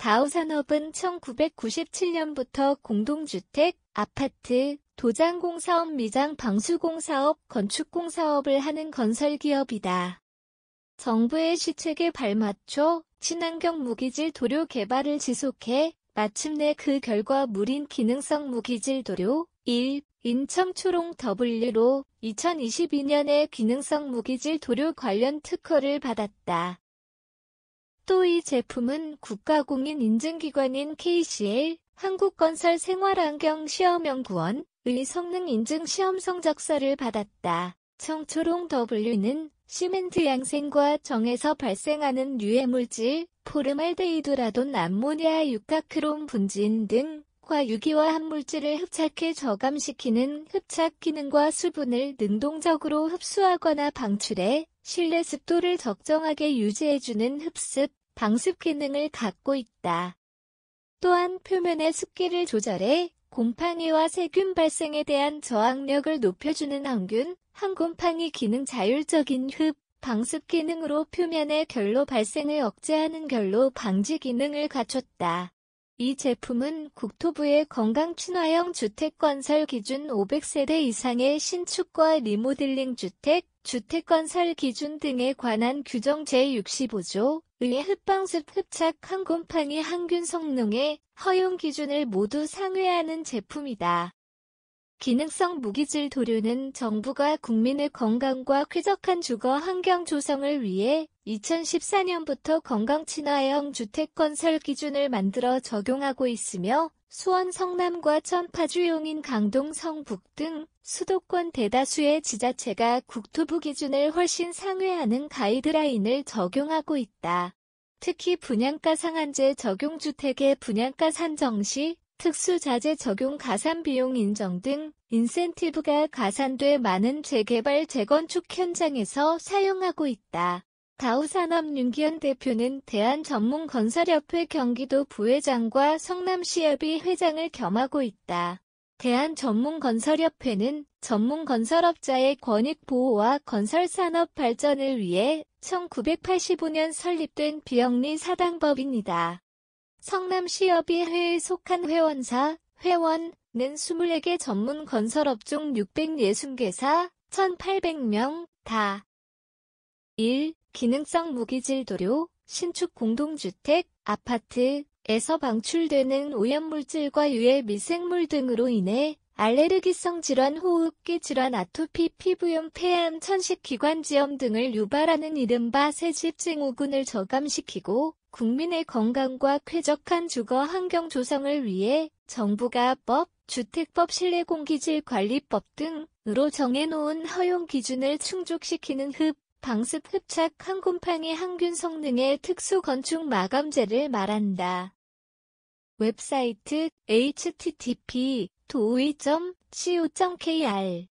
다우산업은 1997년부터 공동주택, 아파트, 도장공사업 미장 방수공사업, 건축공사업을 하는 건설기업이다. 정부의 시책에 발맞춰 친환경 무기질 도료 개발을 지속해 마침내 그 결과 물인 기능성 무기질 도료 1. 인청 초롱 W로 2022년에 기능성 무기질 도료 관련 특허를 받았다. 또이 제품은 국가공인 인증기관인 KCL, 한국건설생활환경시험연구원, 의 성능 인증 시험 성적서를 받았다. 청초롱 W는 시멘트 양생과 정에서 발생하는 유해물질, 포르말데히드라돈 암모니아 육각크롬 분진 등 과유기와 함물질을 흡착해 저감시키는 흡착 기능과 수분을 능동적으로 흡수하거나 방출해 실내 습도를 적정하게 유지해주는 흡습, 방습 기능을 갖고 있다. 또한 표면의 습기를 조절해 곰팡이와 세균 발생에 대한 저항력을 높여주는 항균, 항곰팡이 기능 자율적인 흡, 방습 기능으로 표면의 결로 발생을 억제하는 결로 방지 기능을 갖췄다. 이 제품은 국토부의 건강친화형 주택건설 기준 500세대 이상의 신축과 리모델링 주택, 주택건설 기준 등에 관한 규정 제65조 의 흡방습 흡착 항곰팡이 항균 성능의 허용 기준을 모두 상회하는 제품이다. 기능성 무기질 도료는 정부가 국민의 건강과 쾌적한 주거 환경 조성을 위해 2014년부터 건강 친화형 주택 건설 기준을 만들어 적용하고 있으며 수원 성남과 천파주 용인 강동 성북 등 수도권 대다수의 지자체가 국토부 기준을 훨씬 상회하는 가이드라인을 적용하고 있다. 특히 분양가 상한제 적용 주택의 분양가 산정 시 특수자재 적용 가산 비용 인정 등 인센티브가 가산돼 많은 재개발 재건축 현장에서 사용하고 있다. 다우산업윤기현 대표는 대한전문건설협회 경기도 부회장과 성남시협의 회장을 겸하고 있다. 대한전문건설협회는 전문건설업자의 권익보호와 건설산업 발전을 위해 1985년 설립된 비영리 사당법입니다. 성남시협의회에 속한 회원사, 회원은 24개 전문건설업종 660개사, 1800명 다 1. 기능성 무기질 도료, 신축 공동주택, 아파트에서 방출되는 오염물질과 유해 미생물 등으로 인해 알레르기성 질환, 호흡기 질환, 아토피, 피부염, 폐암, 천식기관지염 등을 유발하는 이른바 세집증후군을 저감시키고 국민의 건강과 쾌적한 주거 환경 조성을 위해 정부가 법, 주택법, 실내공기질 관리법 등으로 정해놓은 허용 기준을 충족시키는 흡, 방습 흡착 항곰팡의 항균 성능의 특수 건축 마감재를 말한다. 웹사이트 http 도의.co.kr